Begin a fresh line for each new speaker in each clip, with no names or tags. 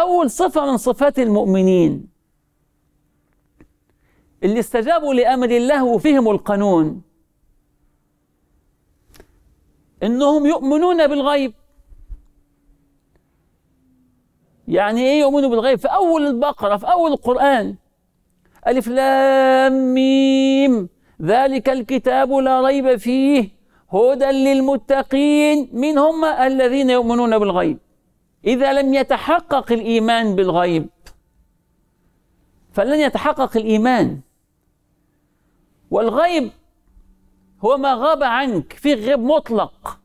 أول صفة من صفات المؤمنين اللي استجابوا لأمر الله وفهموا القانون إنهم يؤمنون بالغيب يعني إيه يؤمنوا بالغيب في أول البقرة في أول القرآن ألف لام ميم ذلك الكتاب لا ريب فيه هدى للمتقين من هم الذين يؤمنون بالغيب إذا لم يتحقق الإيمان بالغيب فلن يتحقق الإيمان والغيب هو ما غاب عنك في غيب مطلق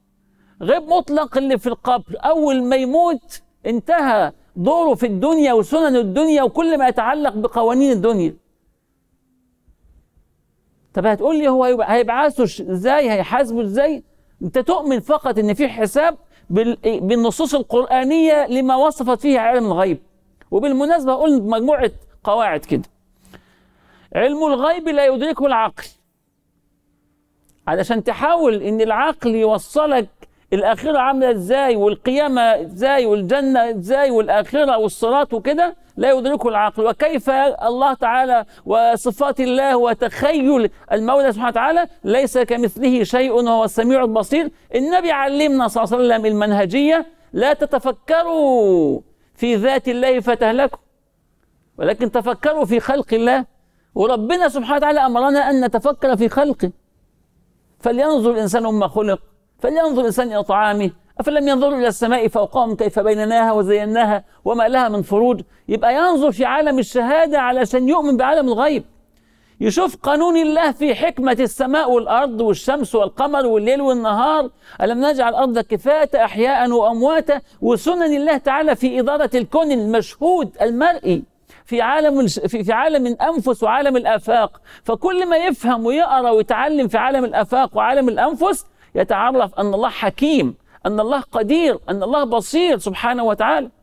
غيب مطلق اللي في القبر أول ما يموت انتهى دوره في الدنيا وسنن الدنيا وكل ما يتعلق بقوانين الدنيا طب هتقول لي هو هيبعثه ازاي هيحاسبه ازاي انت تؤمن فقط ان في حساب بالنصوص القرآنية لما وصفت فيها علم الغيب وبالمناسبة قلنا مجموعة قواعد كده علم الغيب لا يدركه العقل علشان تحاول ان العقل يوصلك الاخره عامله ازاي والقيامه ازاي والجنه ازاي والاخره والصراط وكده لا يدركه العقل وكيف الله تعالى وصفات الله وتخيل المولى سبحانه وتعالى ليس كمثله شيء وهو السميع البصير النبي علمنا صلى الله عليه وسلم المنهجيه لا تتفكروا في ذات الله فتهلكوا ولكن تفكروا في خلق الله وربنا سبحانه وتعالى امرنا ان نتفكر في خلقه فلينظر الانسان مما خلق فلينظر الإنسان إلى طعامه أفلم ينظروا إلى السماء فوقهم كيف بينناها وزيناها وما لها من فروج يبقى ينظر في عالم الشهادة علشان يؤمن بعالم الغيب يشوف قانون الله في حكمة السماء والأرض والشمس والقمر والليل والنهار ألم نجعل الأرض كفاة أحياء وأمواتا وسنن الله تعالى في إدارة الكون المشهود المرئي في عالم في, في عالم الانفس وعالم الافاق فكل ما يفهم ويقرا ويتعلم في عالم الافاق وعالم الانفس يتعرف أن الله حكيم أن الله قدير أن الله بصير سبحانه وتعالى